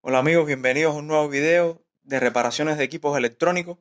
Hola amigos, bienvenidos a un nuevo video de reparaciones de equipos electrónicos.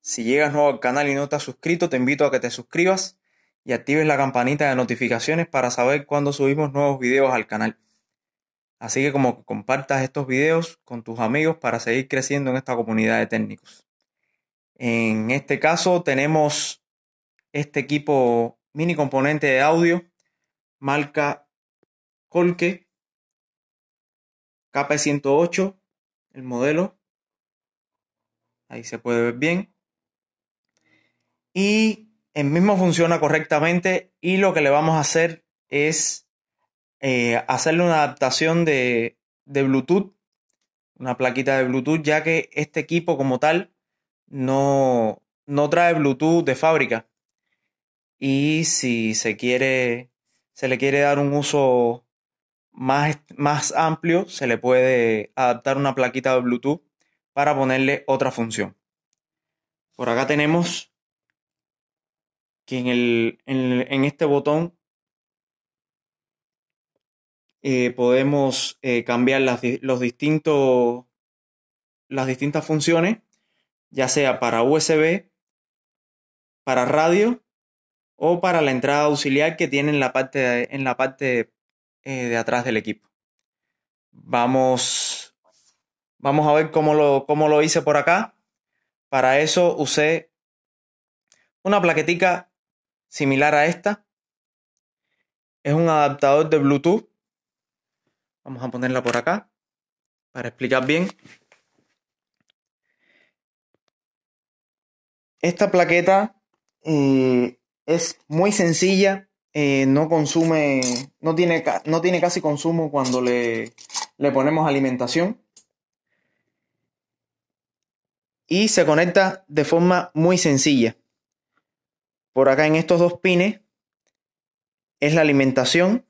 Si llegas nuevo al canal y no has suscrito, te invito a que te suscribas y actives la campanita de notificaciones para saber cuando subimos nuevos videos al canal. Así que como que compartas estos videos con tus amigos para seguir creciendo en esta comunidad de técnicos. En este caso tenemos este equipo mini componente de audio marca Colque KP108, el modelo. Ahí se puede ver bien. Y el mismo funciona correctamente y lo que le vamos a hacer es eh, hacerle una adaptación de, de Bluetooth, una plaquita de Bluetooth, ya que este equipo como tal no, no trae Bluetooth de fábrica. Y si se quiere, se le quiere dar un uso más, amplio se le puede adaptar una plaquita de Bluetooth para ponerle otra función. Por acá tenemos que en, el, en, este botón eh, podemos eh, cambiar las, los distintos, las distintas funciones, ya sea para USB, para radio o para la entrada auxiliar que tiene la parte, en la parte eh, de atrás del equipo. Vamos, vamos a ver cómo lo, cómo lo hice por acá. Para eso usé una plaquetica similar a esta. Es un adaptador de Bluetooth. Vamos a ponerla por acá para explicar bien. Esta plaqueta eh, es muy sencilla eh, no consume, no tiene, casi consumo cuando le ponemos alimentación. Y se conecta de forma muy sencilla. Por acá en estos dos pines es la alimentación.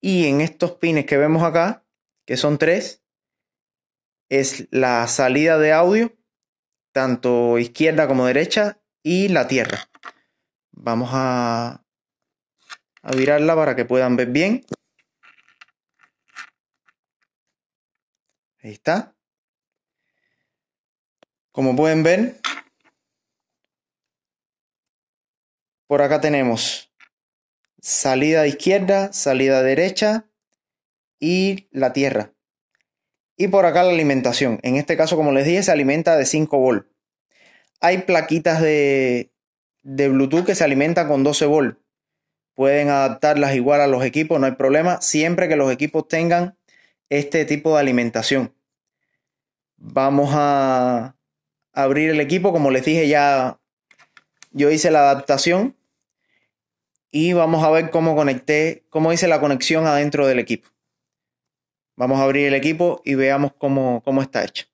Y en estos pines que vemos acá, que son tres, es la salida de audio, tanto izquierda como derecha, y la tierra. Vamos a, a virarla para que puedan ver bien. Ahí está. Como pueden ver, por acá tenemos salida izquierda, salida derecha y la tierra. Y por acá la alimentación. En este caso, como les dije, se alimenta de 5 volts. Hay plaquitas de, de Bluetooth que se alimenta con 12 volts. Pueden adaptarlas igual a los equipos, no hay problema, siempre que los equipos tengan este tipo de alimentación. Vamos a abrir el equipo, como les dije ya, yo hice la adaptación y vamos a ver cómo conecté, cómo hice la conexión adentro del equipo. Vamos a abrir el equipo y veamos cómo, cómo está hecho.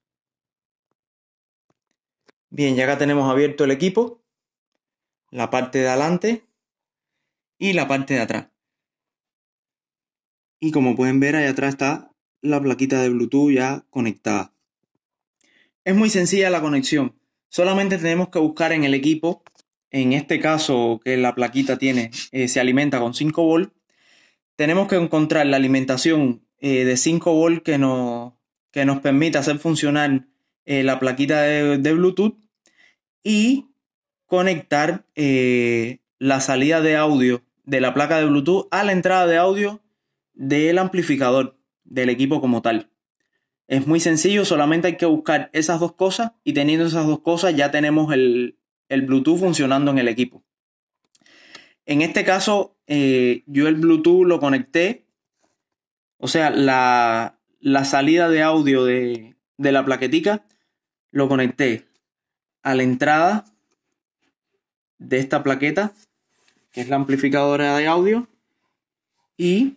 Bien, ya acá tenemos abierto el equipo la parte de adelante y la parte de atrás. Y como pueden ver, ahí atrás está la plaquita de Bluetooth ya conectada. Es muy sencilla la conexión. Solamente tenemos que buscar en el equipo, en este caso que la plaquita tiene, eh, se alimenta con 5 volts. Tenemos que encontrar la alimentación eh, de 5 v que nos, que nos permita hacer funcionar eh, la plaquita de, de Bluetooth y conectar eh, la salida de audio de la placa de Bluetooth a la entrada de audio del amplificador del equipo como tal. Es muy sencillo, solamente hay que buscar esas dos cosas y teniendo esas dos cosas ya tenemos el, Bluetooth funcionando en el equipo. En este caso, eh, yo el Bluetooth lo conecté, o sea, la, salida de audio de, de la plaquetica, lo conecté a la entrada de esta plaqueta, que es la amplificadora de audio. Y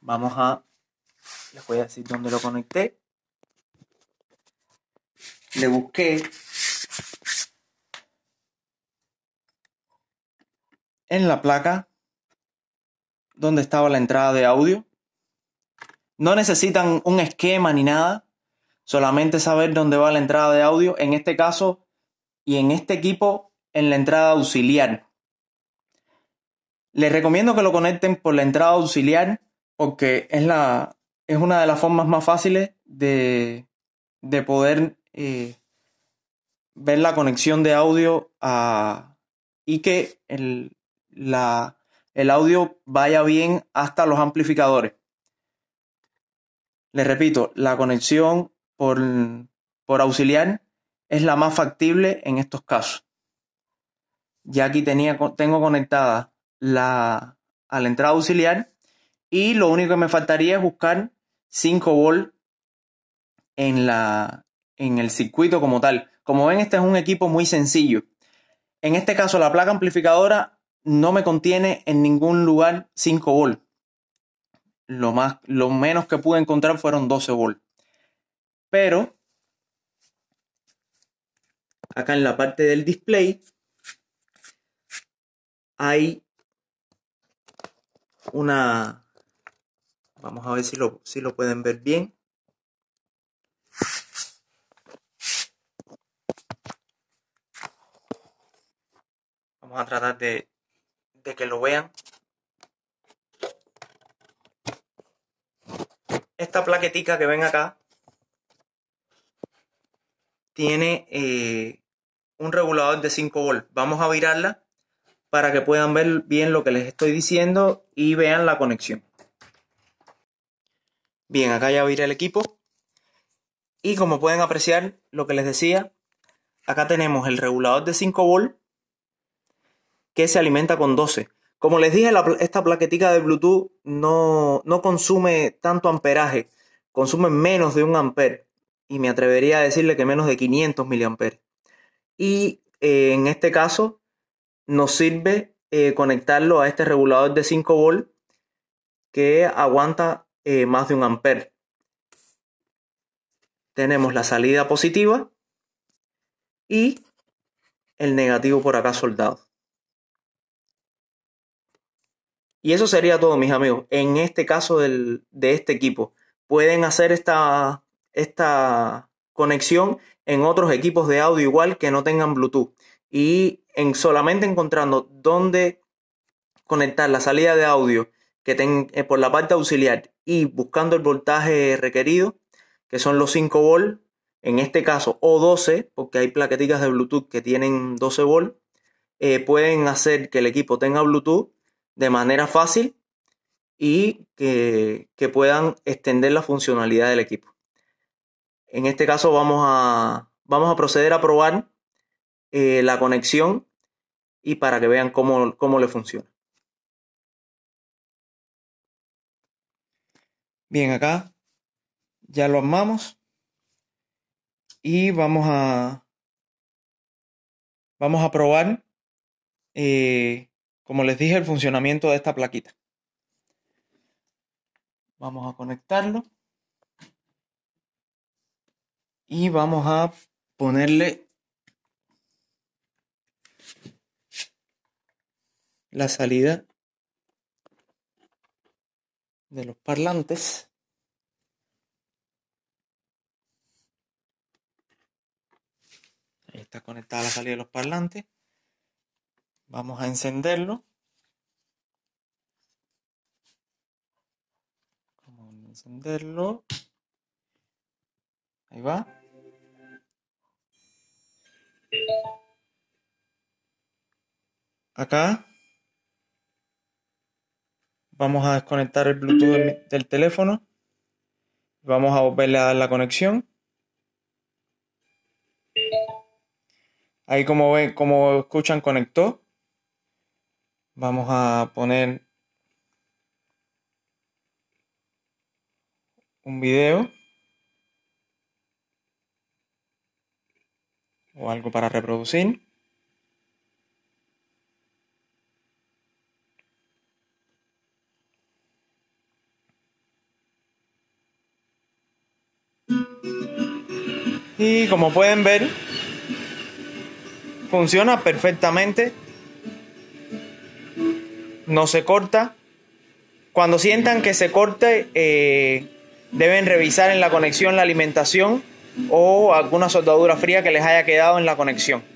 vamos a... Les voy a decir dónde lo conecté. Le busqué en la placa donde estaba la entrada de audio. No necesitan un esquema ni nada, solamente saber dónde va la entrada de audio. En este caso, y en este equipo en la entrada auxiliar. Les recomiendo que lo conecten por la entrada auxiliar porque es, la, es una de las formas más fáciles de, de poder eh, ver la conexión de audio a, y que el, la, el audio vaya bien hasta los amplificadores. Les repito, la conexión por, por auxiliar es la más factible en estos casos. Ya aquí tenía, tengo conectada la, a la entrada auxiliar y lo único que me faltaría es buscar 5 volt en, en el circuito como tal. Como ven, este es un equipo muy sencillo. En este caso, la placa amplificadora no me contiene en ningún lugar 5 volts. Lo, más, lo menos que pude encontrar fueron 12 volt. Pero acá en la parte del display, hay una... Vamos a ver si lo, si lo pueden ver bien. Vamos a tratar de, que lo vean. Esta plaquetica que ven acá tiene eh, un regulador de 5 volts. Vamos a virarla para que puedan ver bien lo que les estoy diciendo y vean la conexión. Bien, acá ya viré el equipo. Y como pueden apreciar lo que les decía, acá tenemos el regulador de 5 v que se alimenta con 12. Como les dije, esta plaquetica de Bluetooth no, no consume tanto amperaje, consume menos de un amper y me atrevería a decirle que menos de 500 miliamperes y eh, en este caso nos sirve eh, conectarlo a este regulador de 5 volt que aguanta eh, más de un amper. Tenemos la salida positiva y el negativo por acá soldado. Y eso sería todo, mis amigos. En este caso de este equipo, pueden hacer esta, esta conexión en otros equipos de audio igual que no tengan Bluetooth. Y en solamente encontrando dónde conectar la salida de audio que tenga eh, por la parte auxiliar y buscando el voltaje requerido, que son los 5 volts, en este caso o 12, porque hay plaqueticas de Bluetooth que tienen 12 volts, eh, pueden hacer que el equipo tenga Bluetooth de manera fácil y que puedan extender la funcionalidad del equipo. En este caso vamos a, vamos a proceder a probar eh, la conexión y para que vean cómo, le funciona. Bien, acá ya lo armamos y vamos a, vamos a probar, eh, como les dije, el funcionamiento de esta plaquita. Vamos a conectarlo y vamos a ponerle la salida de los parlantes ahí está conectada la salida de los parlantes vamos a encenderlo vamos a encenderlo ahí va Acá vamos a desconectar el Bluetooth del, teléfono. Vamos a volverle a dar la conexión. Ahí como ven, como escuchan, conectó. Vamos a poner un video. o algo para reproducir. Y como pueden ver, funciona perfectamente. No se corta. Cuando sientan que se corte, eh, deben revisar en la conexión la alimentación o alguna soldadura fría que les haya quedado en la conexión.